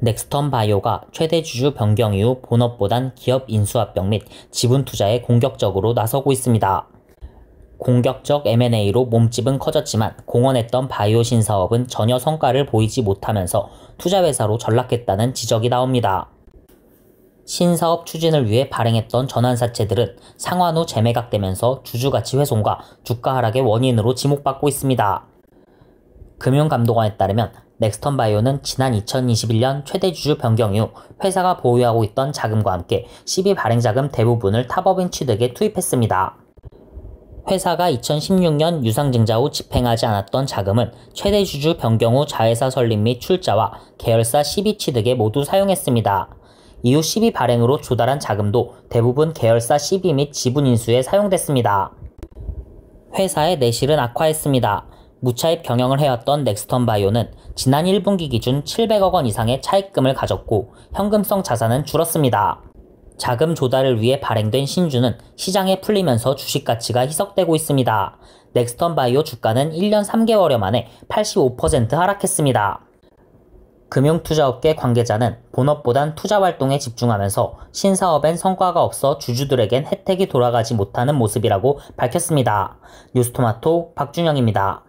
넥스턴 바이오가 최대 주주 변경 이후 본업보단 기업 인수합병 및 지분 투자에 공격적으로 나서고 있습니다. 공격적 M&A로 몸집은 커졌지만 공헌했던 바이오 신사업은 전혀 성과를 보이지 못하면서 투자회사로 전락했다는 지적이 나옵니다. 신사업 추진을 위해 발행했던 전환사채들은 상환 후 재매각되면서 주주가치 훼손과 주가 하락의 원인으로 지목받고 있습니다. 금융감독원에 따르면 넥스턴 바이오는 지난 2021년 최대 주주 변경 이후 회사가 보유하고 있던 자금과 함께 12 발행 자금 대부분을 타법인 취득에 투입했습니다. 회사가 2016년 유상증자 후 집행하지 않았던 자금은 최대 주주 변경 후 자회사 설립 및 출자와 계열사 12 취득에 모두 사용했습니다. 이후 12 발행으로 조달한 자금도 대부분 계열사 12및 지분 인수에 사용됐습니다. 회사의 내실은 악화했습니다. 무차입 경영을 해왔던 넥스턴 바이오는 지난 1분기 기준 700억 원 이상의 차입금을 가졌고 현금성 자산은 줄었습니다. 자금 조달을 위해 발행된 신주는 시장에 풀리면서 주식 가치가 희석되고 있습니다. 넥스턴 바이오 주가는 1년 3개월여 만에 85% 하락했습니다. 금융투자업계 관계자는 본업보단 투자 활동에 집중하면서 신사업엔 성과가 없어 주주들에겐 혜택이 돌아가지 못하는 모습이라고 밝혔습니다. 뉴스토마토 박준영입니다.